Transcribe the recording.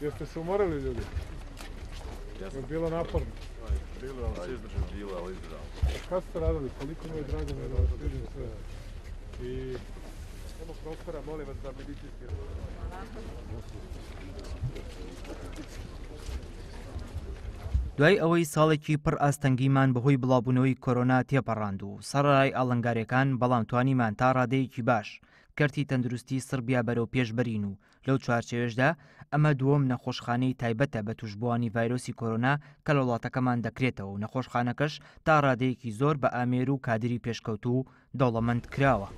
Jeste se umorili ljudi? Jeste. Je bilo naporno? Bilo, ali se izdržimo. Bilo, ali izdržao. Kad ste radili? Koliko mi je drago je da vas vidim sve. I... Samo prostora, molim vas za medicinski. Hvala. دوای ئەوەی ساڵێکی پڕ ئاستەنگیمان بەهۆی بڵاوبوونەوەی کۆرۆنا تێپەڕاند و سەرڕای ئالنگارەکان بەڵام توانیمان تا ڕادەیەکی باش کەرتی تەندروستی سربیا بەرەو پێشبەرین و لەو چوارچێوێشدا ئەمە دووەم نەخۆشخانەی تایبەتە بە توشببووانی ڤایرۆسی کۆرۆنا کە لە وڵاتەکەمان دەکرێتەوە و نەخۆشخانەکەش تا ڕادەیەکی زۆر بە ئامێر و کادری پێشکەوت و دەوڵەمەند کراوە.